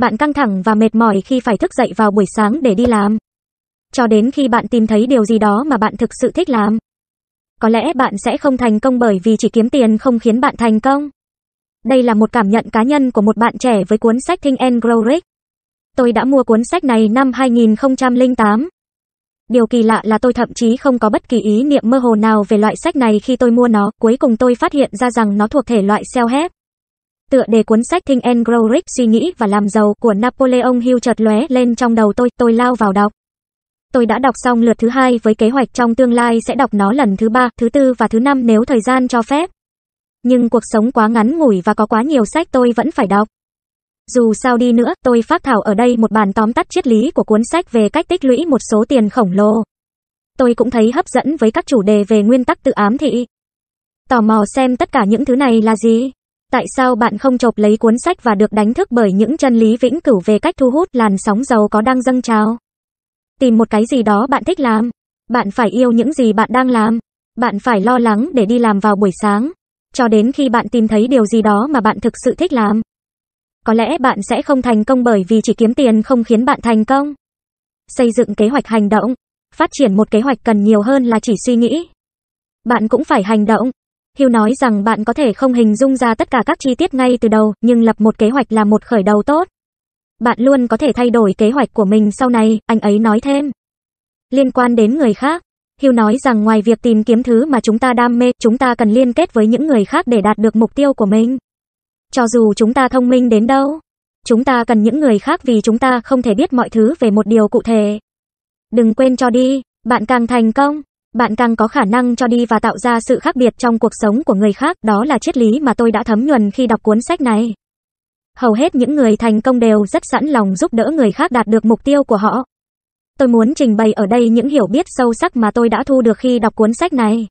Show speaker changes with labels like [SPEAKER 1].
[SPEAKER 1] Bạn căng thẳng và mệt mỏi khi phải thức dậy vào buổi sáng để đi làm. Cho đến khi bạn tìm thấy điều gì đó mà bạn thực sự thích làm. Có lẽ bạn sẽ không thành công bởi vì chỉ kiếm tiền không khiến bạn thành công. Đây là một cảm nhận cá nhân của một bạn trẻ với cuốn sách Think and Grow Rich. Tôi đã mua cuốn sách này năm 2008. Điều kỳ lạ là tôi thậm chí không có bất kỳ ý niệm mơ hồ nào về loại sách này khi tôi mua nó, cuối cùng tôi phát hiện ra rằng nó thuộc thể loại self-help. Tựa đề cuốn sách thinh and Grow Rich suy nghĩ và làm giàu của Napoleon Hill chợt lóe lên trong đầu tôi, tôi lao vào đọc. Tôi đã đọc xong lượt thứ hai với kế hoạch trong tương lai sẽ đọc nó lần thứ ba, thứ tư và thứ năm nếu thời gian cho phép. Nhưng cuộc sống quá ngắn ngủi và có quá nhiều sách tôi vẫn phải đọc. Dù sao đi nữa, tôi phát thảo ở đây một bản tóm tắt triết lý của cuốn sách về cách tích lũy một số tiền khổng lồ. Tôi cũng thấy hấp dẫn với các chủ đề về nguyên tắc tự ám thị. Tò mò xem tất cả những thứ này là gì? Tại sao bạn không chộp lấy cuốn sách và được đánh thức bởi những chân lý vĩnh cửu về cách thu hút làn sóng giàu có đang dâng trào? Tìm một cái gì đó bạn thích làm. Bạn phải yêu những gì bạn đang làm. Bạn phải lo lắng để đi làm vào buổi sáng. Cho đến khi bạn tìm thấy điều gì đó mà bạn thực sự thích làm. Có lẽ bạn sẽ không thành công bởi vì chỉ kiếm tiền không khiến bạn thành công. Xây dựng kế hoạch hành động. Phát triển một kế hoạch cần nhiều hơn là chỉ suy nghĩ. Bạn cũng phải hành động. Hiu nói rằng bạn có thể không hình dung ra tất cả các chi tiết ngay từ đầu, nhưng lập một kế hoạch là một khởi đầu tốt. Bạn luôn có thể thay đổi kế hoạch của mình sau này, anh ấy nói thêm. Liên quan đến người khác, Hiu nói rằng ngoài việc tìm kiếm thứ mà chúng ta đam mê, chúng ta cần liên kết với những người khác để đạt được mục tiêu của mình. Cho dù chúng ta thông minh đến đâu, chúng ta cần những người khác vì chúng ta không thể biết mọi thứ về một điều cụ thể. Đừng quên cho đi, bạn càng thành công, bạn càng có khả năng cho đi và tạo ra sự khác biệt trong cuộc sống của người khác, đó là triết lý mà tôi đã thấm nhuần khi đọc cuốn sách này. Hầu hết những người thành công đều rất sẵn lòng giúp đỡ người khác đạt được mục tiêu của họ. Tôi muốn trình bày ở đây những hiểu biết sâu sắc mà tôi đã thu được khi đọc cuốn sách này.